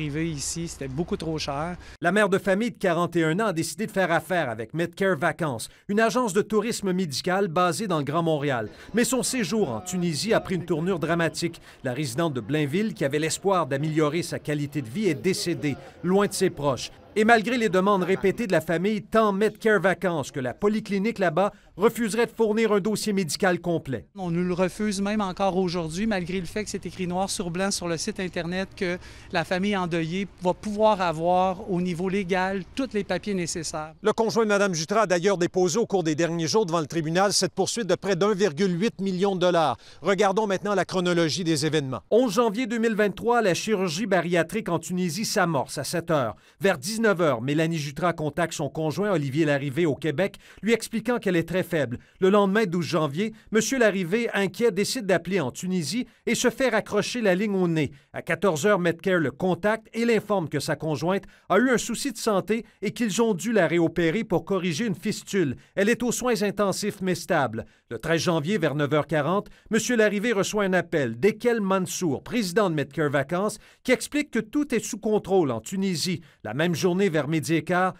ici, c'était beaucoup trop cher. La mère de famille de 41 ans a décidé de faire affaire avec Medcare Vacances, une agence de tourisme médical basée dans le Grand Montréal. Mais son séjour en Tunisie a pris une tournure dramatique. La résidente de Blainville, qui avait l'espoir d'améliorer sa qualité de vie, est décédée, loin de ses proches. Et malgré les demandes répétées de la famille, tant Medcare Vacances que la polyclinique là-bas refuserait de fournir un dossier médical complet. On nous le refuse même encore aujourd'hui, malgré le fait que c'est écrit noir sur blanc sur le site Internet que la famille endeuillée va pouvoir avoir au niveau légal tous les papiers nécessaires. Le conjoint de Mme Jutra a d'ailleurs déposé au cours des derniers jours devant le tribunal cette poursuite de près d'1,8 million de dollars. Regardons maintenant la chronologie des événements. 11 janvier 2023, la chirurgie bariatrique en Tunisie s'amorce à 7 heures. Vers 19 19h, Mélanie Jutras contacte son conjoint Olivier Larrivé au Québec, lui expliquant qu'elle est très faible. Le lendemain 12 janvier, M. Larrivé, inquiet, décide d'appeler en Tunisie et se fait raccrocher la ligne au nez. À 14h, Medcare le contacte et l'informe que sa conjointe a eu un souci de santé et qu'ils ont dû la réopérer pour corriger une fistule. Elle est aux soins intensifs mais stable. Le 13 janvier, vers 9h40, M. Larrivé reçoit un appel d'Ekel Mansour, président de Medcare Vacances, qui explique que tout est sous contrôle en Tunisie. La même journée, vers M.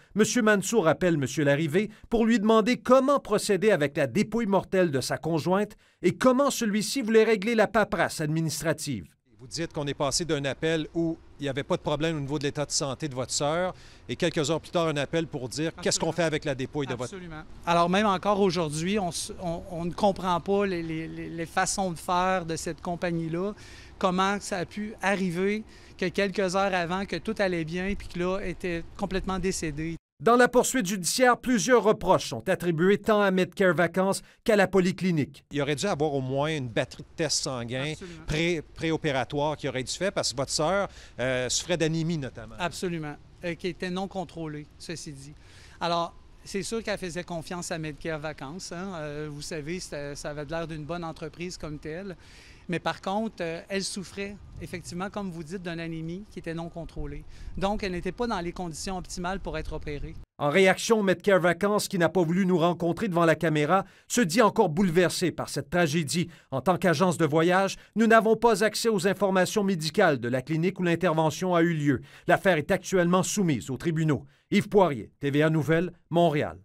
Mansour appelle M. Larrivé pour lui demander comment procéder avec la dépouille mortelle de sa conjointe et comment celui-ci voulait régler la paperasse administrative. Vous dites qu'on est passé d'un appel où il n'y avait pas de problème au niveau de l'état de santé de votre sœur. Et quelques heures plus tard, un appel pour dire qu'est-ce qu'on fait avec la dépouille de votre... Absolument. Alors même encore aujourd'hui, on, ne comprend pas les, façons de faire de cette compagnie-là, comment ça a pu arriver que quelques heures avant, que tout allait bien, puis que là, était complètement décédé. Dans la poursuite judiciaire, plusieurs reproches sont attribués tant à Medicare Vacances qu'à la polyclinique. Il aurait dû avoir au moins une batterie de tests sanguins préopératoires qui aurait dû faire parce que votre sœur euh, souffrait d'anémie notamment. Absolument, euh, qui était non contrôlée, ceci dit. Alors, c'est sûr qu'elle faisait confiance à Medicare Vacances. Hein. Euh, vous savez, ça avait l'air d'une bonne entreprise comme telle. Mais par contre, euh, elle souffrait, effectivement, comme vous dites, d'un anémie qui était non contrôlée. Donc, elle n'était pas dans les conditions optimales pour être opérée. En réaction, Medcare Vacances, qui n'a pas voulu nous rencontrer devant la caméra, se dit encore bouleversé par cette tragédie. En tant qu'agence de voyage, nous n'avons pas accès aux informations médicales de la clinique où l'intervention a eu lieu. L'affaire est actuellement soumise aux tribunaux. Yves Poirier, TVA Nouvelles, Montréal.